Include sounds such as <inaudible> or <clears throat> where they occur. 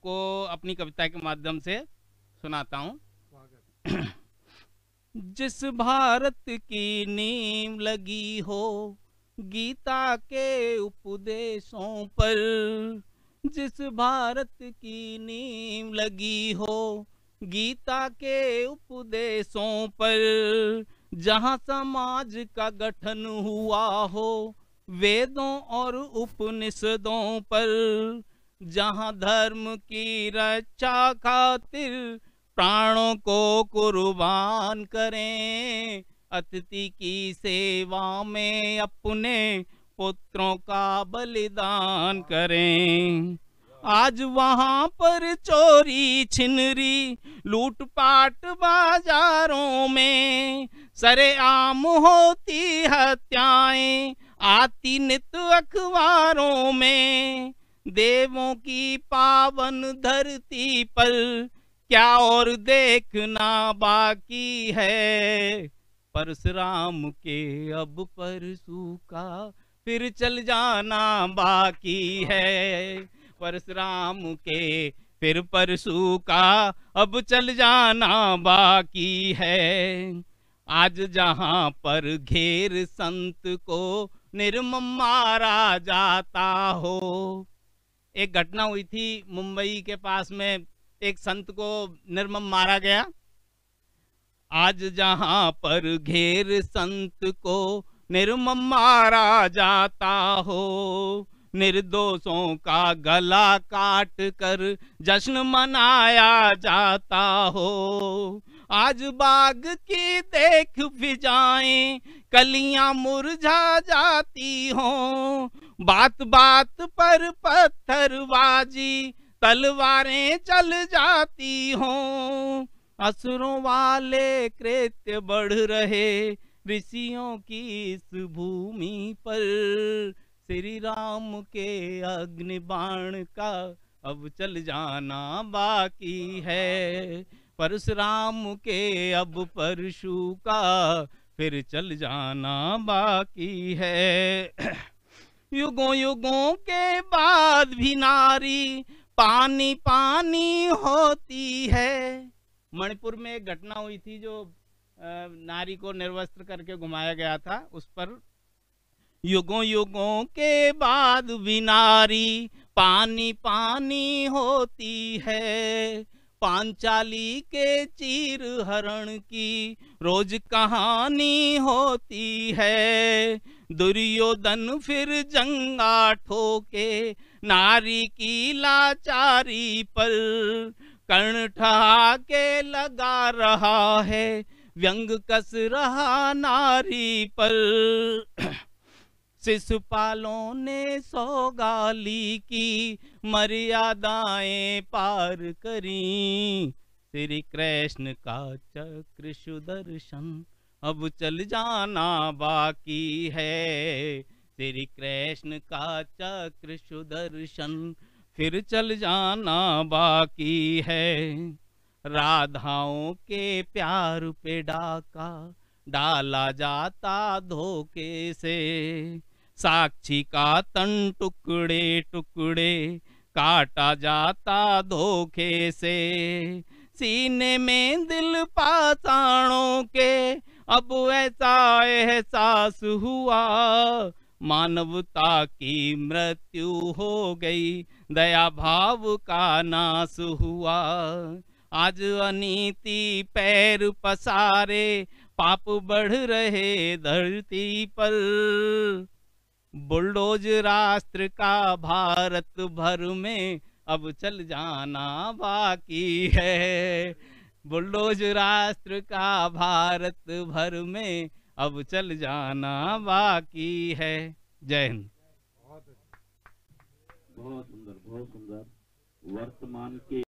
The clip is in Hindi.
आपको अपनी कविता के माध्यम से सुनाता हूँ <clears throat> जिस भारत की नीम लगी हो गीता के उपदेशों पर जिस भारत की नीम लगी हो गीता के उपदेशों पर जहाँ समाज का गठन हुआ हो वेदों और उपनिषदों पर जहाँ धर्म की रक्षा खातिर प्राणों को कुर्बान करें अतिथि की सेवा में अपने पुत्रों का बलिदान करें आज वहाँ पर चोरी छिनरी लूटपाट बाजारों में सरेआम होती हत्याएं आती नित अखबारों में देवों की पावन धरती पर क्या और देखना बाकी है परशुराम के अब परसू का फिर चल जाना बाकी है परशुराम के फिर परसू का अब चल जाना बाकी है आज जहाँ पर घेर संत को निर्मम मारा जाता हो एक घटना हुई थी मुंबई के पास में एक संत को निर्मम मारा गया आज जहां पर घेर संत को निर्मम मारा जाता हो निर्दोषों का गला काट कर जश्न मनाया जाता हो आज बाग की देख भी जाए कलियां मुरझा जाती हों बात बात पर पत्थरबाजी तलवारें चल जाती हों असुरों वाले कृत्य बढ़ रहे ऋषियों की इस भूमि पर श्री राम के अग्नि बाण का अब चल जाना बाकी है परशुराम के अब परशु का फिर चल जाना बाकी है <clears throat> युगों युगों के बाद भी नारी पानी पानी होती है मणिपुर में एक घटना हुई थी जो नारी को निर्वस्त्र करके घुमाया गया था उस पर युगों युगों के बाद भी नारी पानी पानी होती है पांचाली के चीर हरण की रोज कहानी होती है दुर्योधन फिर जंगा ठोके नारी की लाचारी पर कर्ण ठहाके लगा रहा है व्यंग कस रहा नारी पर शिशुपालों ने सौगाली की मर्यादाएं पार करी श्री कृष्ण का चक्र सुदर्शन अब चल जाना बाकी है श्री कृष्ण का चक्र सुदर्शन फिर चल जाना बाकी है राधाओं के प्यार पे डाका डाला जाता धोखे से साक्षी का तन टुकड़े टुकड़े काटा जाता धोखे से सीने में दिल पाषाणों के अब ऐसा एहसास हुआ मानवता की मृत्यु हो गई दया भाव का नाश हुआ आज अनीति पैर पसारे पाप बढ़ रहे धरती पर बुलडोज राष्ट्र का भारत भर में अब चल जाना बाकी है बुलडोज राष्ट्र का भारत भर में अब चल जाना बाकी है जय हिंद बहुत सुंदर बहुत सुंदर वर्तमान के